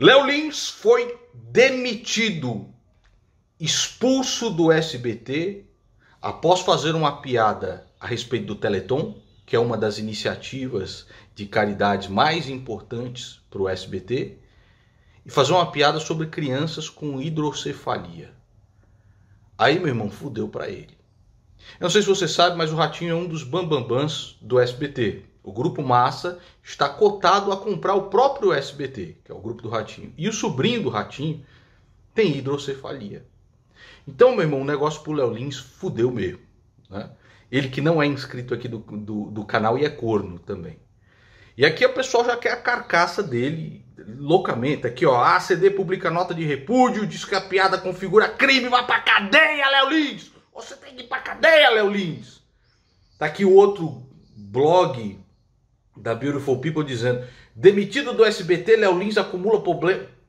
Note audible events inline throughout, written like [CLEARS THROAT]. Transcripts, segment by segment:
Léo Lins foi demitido, expulso do SBT, após fazer uma piada a respeito do Teleton, que é uma das iniciativas de caridade mais importantes para o SBT, e fazer uma piada sobre crianças com hidrocefalia. Aí, meu irmão, fudeu para ele. Eu não sei se você sabe, mas o Ratinho é um dos bambambãs do SBT o grupo Massa está cotado a comprar o próprio SBT, que é o grupo do Ratinho. E o sobrinho do Ratinho tem hidrocefalia. Então, meu irmão, o negócio pro Léo Lins fudeu mesmo. Né? Ele que não é inscrito aqui do, do, do canal e é corno também. E aqui o pessoal já quer a carcaça dele loucamente. Aqui, ó, a ACD publica nota de repúdio, diz que a piada configura crime, vai pra cadeia, Léo Lins! Você tem que ir pra cadeia, Léo Lins! Tá aqui outro blog da Beautiful People dizendo: demitido do SBT, Léo Lins acumula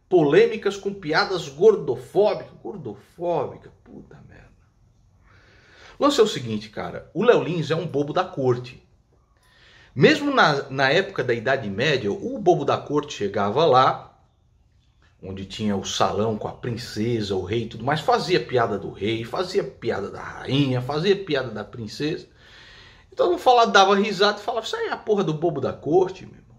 polêmicas com piadas gordofóbicas. Gordofóbica? Puta merda. O lance é o seguinte, cara: o Léo Lins é um bobo da corte. Mesmo na, na época da Idade Média, o bobo da corte chegava lá, onde tinha o salão com a princesa, o rei e tudo mais, fazia piada do rei, fazia piada da rainha, fazia piada da princesa. E todo mundo falava, dava risada e falava, isso aí é a porra do bobo da corte, meu irmão.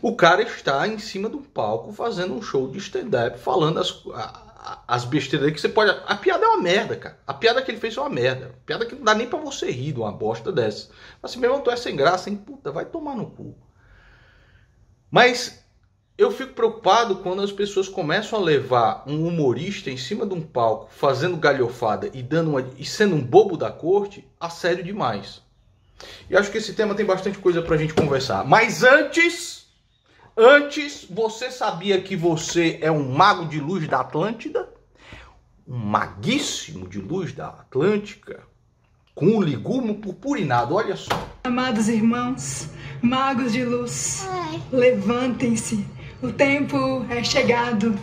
O cara está em cima de um palco fazendo um show de stand-up, falando as, a, a, as besteiras que você pode. A piada é uma merda, cara. A piada que ele fez é uma merda. A piada que não dá nem para você rir de uma bosta dessa. Mas assim, meu irmão, tu é sem graça, hein? Puta, vai tomar no cu. Mas eu fico preocupado quando as pessoas começam a levar um humorista em cima de um palco, fazendo galhofada e, dando uma, e sendo um bobo da corte, a sério demais. E acho que esse tema tem bastante coisa para a gente conversar. Mas antes, antes, você sabia que você é um mago de luz da Atlântida? Um maguíssimo de luz da Atlântica? Com um ligumo purpurinado, olha só. Amados irmãos, magos de luz, levantem-se o tempo é chegado.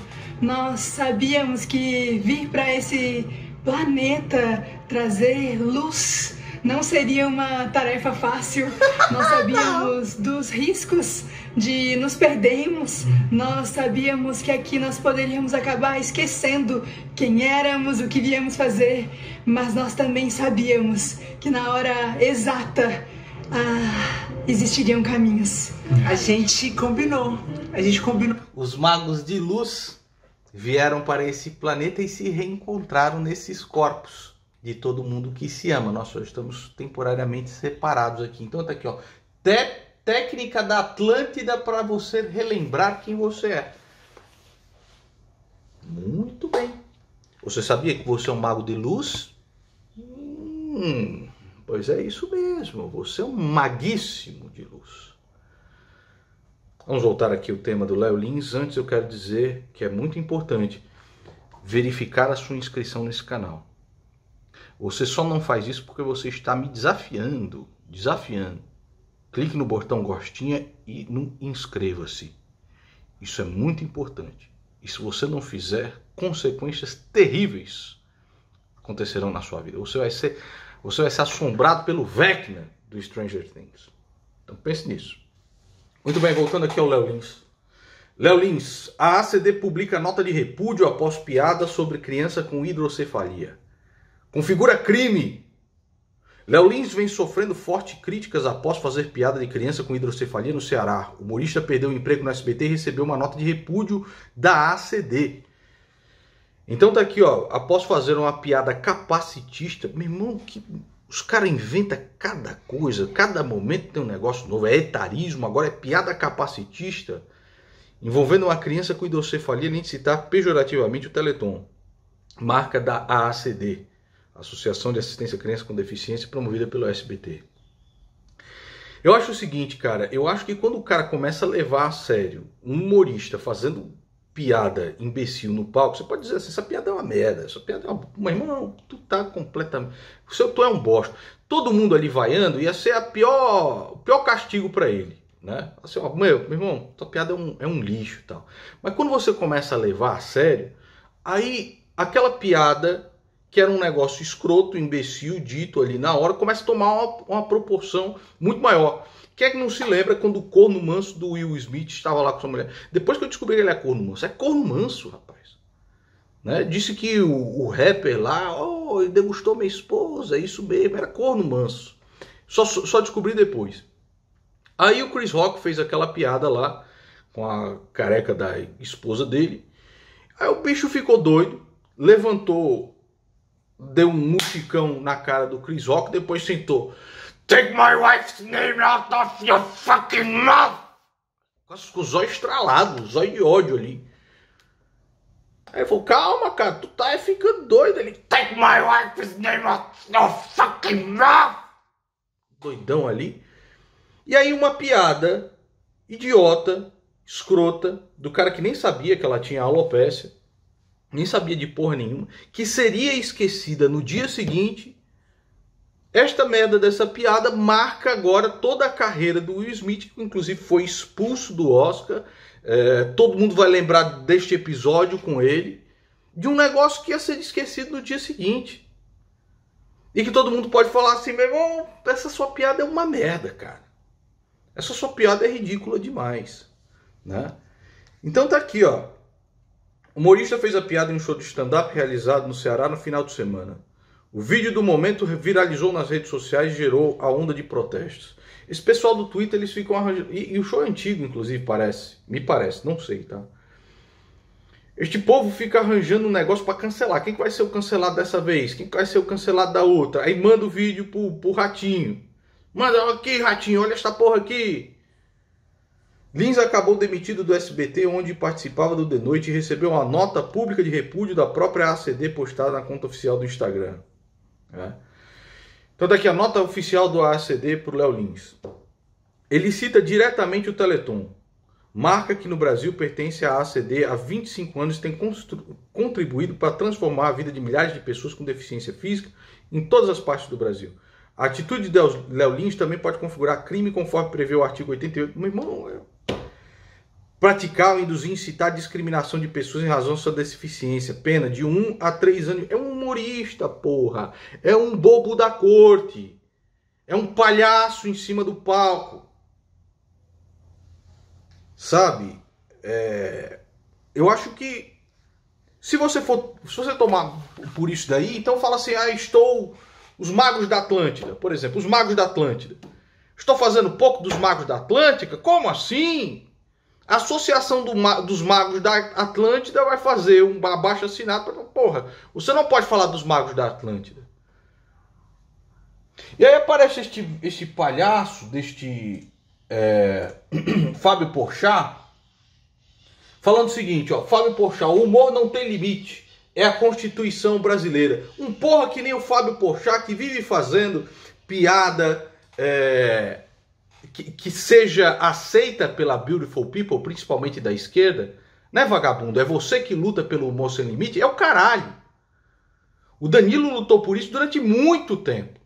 Nós sabíamos que vir para esse planeta trazer luz não seria uma tarefa fácil. [LAUGHS] Nós sabíamos dos riscos de nos perdermos. Nós sabíamos que aqui nós poderíamos acabar esquecendo quem éramos, o que viemos fazer, mas nós também sabíamos que na hora exata ah, existiriam caminhos. A gente combinou. A gente combinou. Os magos de luz vieram para esse planeta e se reencontraram nesses corpos de todo mundo que se ama. Nós só estamos temporariamente separados aqui. Então tá aqui, ó. Te técnica da Atlântida para você relembrar quem você é. Muito bem. Você sabia que você é um mago de luz? Pois é isso mesmo, você é um maguíssimo de luz. Vamos voltar aqui ao tema do Léo Lins. Antes eu quero dizer que é muito importante verificar a sua inscrição nesse canal. Você só não faz isso porque você está me desafiando, desafiando. Clique no botão gostinha e inscreva-se. Isso é muito importante. E se você não fizer, consequências terríveis acontecerão na sua vida. Você vai ser você vai ser é assombrado pelo Vecna do Stranger Things. Então pense nisso. Muito bem, voltando aqui ao Léo Lins. Léo Lins, a ACD publica nota de repúdio após piada sobre criança com hidrocefalia. Configura crime! Léo Lins vem sofrendo fortes críticas após fazer piada de criança com hidrocefalia no Ceará. O humorista perdeu o emprego no SBT e recebeu uma nota de repúdio da ACD. Então tá aqui, ó. Após fazer uma piada capacitista, meu irmão, que os caras inventam cada coisa, cada momento tem um negócio novo. É etarismo, agora é piada capacitista, envolvendo uma criança com hidrocefalia, nem citar pejorativamente o Teleton, marca da AACD, Associação de Assistência a Criança com Deficiência, promovida pelo SBT. Eu acho o seguinte, cara, eu acho que quando o cara começa a levar a sério um humorista fazendo piada imbecil no palco, você pode dizer assim, essa piada é uma merda, essa piada é uma... Mas, irmão, tu tá completamente... Seu, tu é um bosta. Todo mundo ali vaiando ia ser a pior, o pior castigo para ele, né? Assim, ó, meu, meu irmão, tua piada é um, é um lixo tal. Mas quando você começa a levar a sério, aí aquela piada que era um negócio escroto, imbecil, dito ali na hora, começa a tomar uma, uma proporção muito maior. Quem é que não se lembra quando o corno manso do Will Smith estava lá com sua mulher? Depois que eu descobri que ele é corno manso, é corno manso, rapaz. Né? Disse que o, o rapper lá, oh, ele degustou minha esposa, é isso mesmo, era corno manso. Só, só descobri depois. Aí o Chris Rock fez aquela piada lá com a careca da esposa dele. Aí o bicho ficou doido, levantou deu um muficão na cara do Chris Rock, depois sentou. Take my wife's name out of your fucking mouth! Com os olhos estralados, os olhos de ódio ali. Aí ele falou, calma, cara, tu tá ficando doido. Ele, take my wife's name out of your fucking mouth! Doidão ali. E aí uma piada idiota, escrota, do cara que nem sabia que ela tinha alopecia nem sabia de porra nenhuma, que seria esquecida no dia seguinte. Esta merda dessa piada marca agora toda a carreira do Will Smith, que inclusive foi expulso do Oscar. É, todo mundo vai lembrar deste episódio com ele, de um negócio que ia ser esquecido no dia seguinte. E que todo mundo pode falar assim, meu irmão, essa sua piada é uma merda, cara. Essa sua piada é ridícula demais, né? Então tá aqui, ó. O humorista fez a piada em um show de stand-up realizado no Ceará no final de semana. O vídeo do momento viralizou nas redes sociais e gerou a onda de protestos. Esse pessoal do Twitter, eles ficam arranjando... E, e o show é antigo, inclusive, parece. Me parece, não sei, tá? Este povo fica arranjando um negócio para cancelar. Quem vai ser o cancelado dessa vez? Quem vai ser o cancelado da outra? Aí manda o vídeo pro, pro ratinho. Manda aqui, ratinho, olha essa porra aqui. Lins acabou demitido do SBT, onde participava do The Noite, e recebeu uma nota pública de repúdio da própria ACD postada na conta oficial do Instagram. É. Então, daqui tá a nota oficial do ACD para o Léo Lins. Ele cita diretamente o Teleton, marca que no Brasil pertence à ACD há 25 anos e tem contribuído para transformar a vida de milhares de pessoas com deficiência física em todas as partes do Brasil. A atitude de Léo Lins também pode configurar crime conforme prevê o artigo 88. Meu irmão, é praticar ou induzir, incitar a discriminação de pessoas em razão de sua deficiência. Pena de um a três anos. É um humorista, porra. É um bobo da corte. É um palhaço em cima do palco. Sabe? É... Eu acho que se você for, se você tomar por isso daí, então fala assim: "Ah, estou os magos da Atlântida, por exemplo, os magos da Atlântida. Estou fazendo pouco dos magos da Atlântica? Como assim? A Associação do, dos Magos da Atlântida vai fazer um abaixo assinado. para porra, você não pode falar dos Magos da Atlântida. E aí aparece este, este palhaço, deste é, [CLEARS THROAT] Fábio Porchat, falando o seguinte, ó, Fábio Porchat, o humor não tem limite, é a Constituição brasileira. Um porra que nem o Fábio Porchat, que vive fazendo piada... É, que, que seja aceita pela Beautiful People, principalmente da esquerda, né, vagabundo? É você que luta pelo moço sem limite? É o caralho. O Danilo lutou por isso durante muito tempo.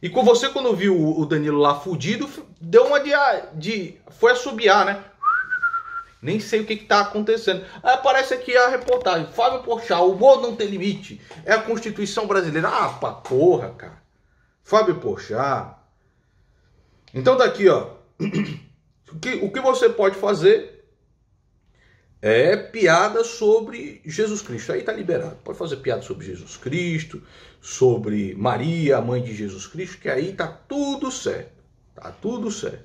E com você, quando viu o Danilo lá fudido, deu uma de. Ah, de foi assobiar, né? Nem sei o que está acontecendo. Aí ah, aparece aqui a reportagem. Fábio Porchat, o humor não tem limite. É a Constituição brasileira. Ah, pra porra, cara. Fábio Porchat, então tá aqui, ó. [CLEARS THROAT] O que, o que você pode fazer é piada sobre Jesus Cristo. Aí tá liberado. Pode fazer piada sobre Jesus Cristo, sobre Maria, a mãe de Jesus Cristo, que aí tá tudo certo. Tá tudo certo.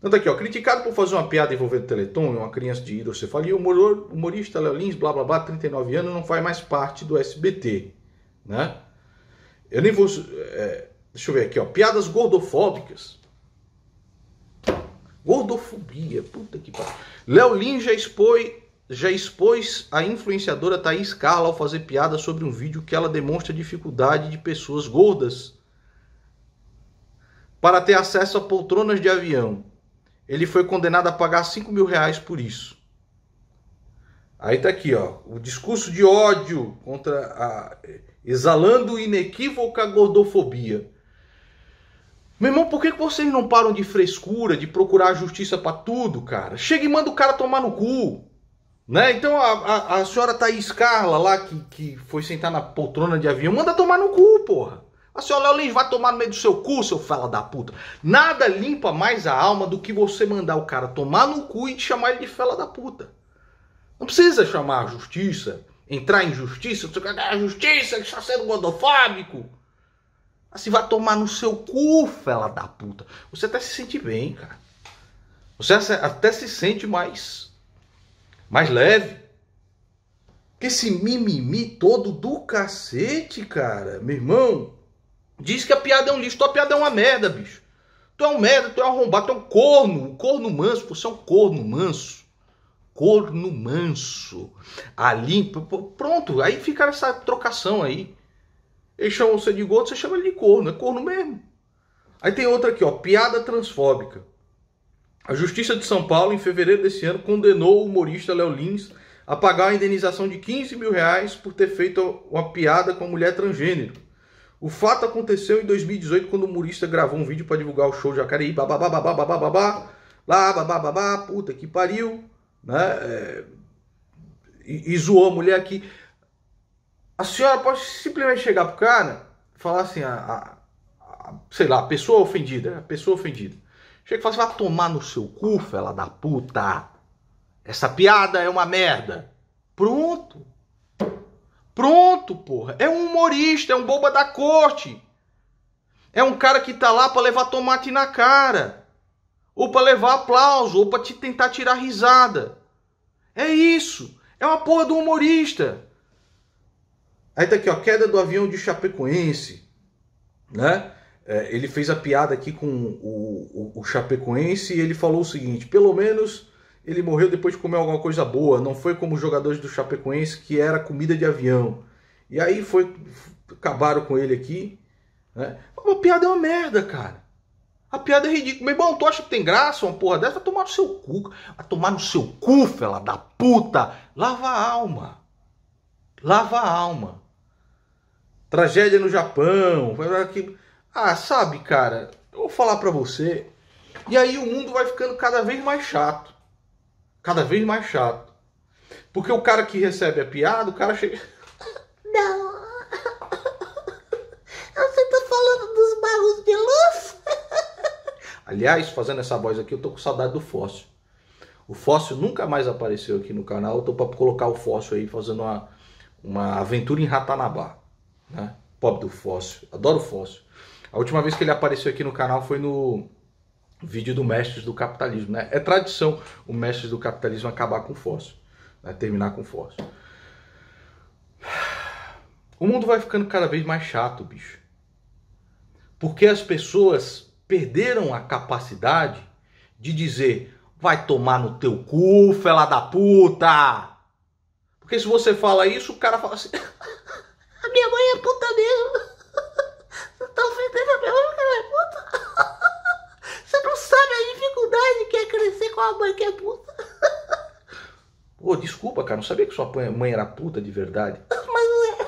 Então tá aqui, ó, criticado por fazer uma piada envolvendo Teleton, uma criança de hidrocefalia, o humorista Léo Lins, blá blá blá, 39 anos, não faz mais parte do SBT, né? Eu nem vou... É, Deixa eu ver aqui, ó. Piadas gordofóbicas. Gordofobia, puta que pariu. Léo Lin já expôs, já expôs a influenciadora Thaís Carla ao fazer piada sobre um vídeo que ela demonstra dificuldade de pessoas gordas para ter acesso a poltronas de avião. Ele foi condenado a pagar 5 mil reais por isso. Aí tá aqui, ó. O discurso de ódio contra a. exalando inequívoca gordofobia. Meu irmão, por que vocês não param de frescura, de procurar justiça para tudo, cara? Chega e manda o cara tomar no cu. Né? Então a, a, a senhora Thaís Carla lá, que, que foi sentar na poltrona de avião, manda tomar no cu, porra. A senhora Léo Lins vai tomar no meio do seu cu, seu fala da puta. Nada limpa mais a alma do que você mandar o cara tomar no cu e te chamar ele de fala da puta. Não precisa chamar a justiça, entrar em justiça, a ah, justiça que está sendo gordofóbico se assim, vai tomar no seu cu, fela da puta. Você até se sente bem, cara. Você até se sente mais. mais leve. Que esse mimimi todo do cacete, cara. Meu irmão. Diz que a piada é um lixo. Tua piada é uma merda, bicho. Tu é um merda, tu é um arrombado, tu é um corno. Um corno manso. Você é um corno manso. Corno manso. Ali. Pronto. Aí fica essa trocação aí. Eles chamam você de gordo, você chama ele de corno, é corno mesmo. Aí tem outra aqui, ó, piada transfóbica. A Justiça de São Paulo, em fevereiro desse ano, condenou o humorista Léo Lins a pagar a indenização de 15 mil reais por ter feito uma piada com a mulher transgênero. O fato aconteceu em 2018, quando o humorista gravou um vídeo para divulgar o show de Jacareí, babá, babá, babá, lá, babá, babá, puta que pariu, né? É... E, e zoou a mulher aqui. A senhora pode simplesmente chegar pro cara falar assim, a, a, a sei lá, a pessoa ofendida, a pessoa ofendida. Chega e fala assim, vai tomar no seu cu, fela da puta. Essa piada é uma merda. Pronto. Pronto, porra. É um humorista, é um boba da corte. É um cara que tá lá para levar tomate na cara. Ou para levar aplauso, ou para te tentar tirar risada. É isso. É uma porra do humorista. Aí tá aqui, ó, queda do avião de Chapecoense, né? É, ele fez a piada aqui com o, o, o, Chapecoense e ele falou o seguinte: pelo menos ele morreu depois de comer alguma coisa boa, não foi como os jogadores do Chapecoense que era comida de avião. E aí foi acabaram com ele aqui, né? piada é uma merda, cara. A piada é ridícula. Meu irmão, tu acha que tem graça uma porra dessa? Vai tomar no seu cu. Vai tomar no seu cu, fela da puta. Lava a alma. Lava a alma tragédia no Japão. Ah, sabe, cara, eu vou falar para você. E aí o mundo vai ficando cada vez mais chato. Cada vez mais chato. Porque o cara que recebe a piada, o cara chega. Não! Você tá falando dos barros de luz? Aliás, fazendo essa voz aqui, eu tô com saudade do fóssil. O fóssil nunca mais apareceu aqui no canal. Eu tô pra colocar o fóssil aí fazendo uma, uma aventura em Ratanabá. Né? Pobre do Fóssil, adoro o Fóssil. A última vez que ele apareceu aqui no canal foi no vídeo do Mestres do Capitalismo. Né? É tradição o Mestres do Capitalismo acabar com o Fóssil, né? terminar com o Fóssil. O mundo vai ficando cada vez mais chato, bicho. Porque as pessoas perderam a capacidade de dizer vai tomar no teu cu, fela da puta. Porque se você fala isso, o cara fala assim. [LAUGHS] minha mãe é puta mesmo. [LAUGHS] Você tá ofendendo a minha mãe porque ela é puta? [LAUGHS] Você não sabe a dificuldade que é crescer com a mãe que é puta. Ô, oh, desculpa, cara, não sabia que sua mãe era puta de verdade. [LAUGHS] Mas é.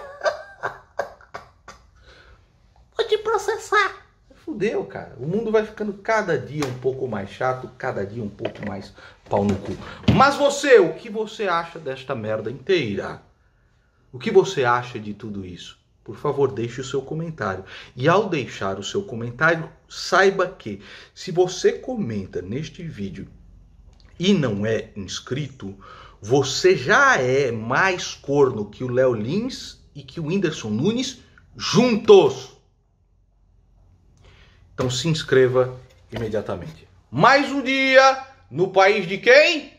Vou te processar. Fudeu, cara. O mundo vai ficando cada dia um pouco mais chato, cada dia um pouco mais pau no cu. Mas você, o que você acha desta merda inteira? O que você acha de tudo isso? Por favor, deixe o seu comentário. E ao deixar o seu comentário, saiba que se você comenta neste vídeo e não é inscrito, você já é mais corno que o Léo Lins e que o Whindersson Nunes juntos. Então se inscreva imediatamente. Mais um dia no país de quem?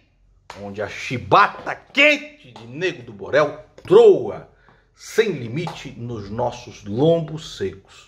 Onde a chibata quente de Nego do Borel Droa, sem limite nos nossos lombos secos.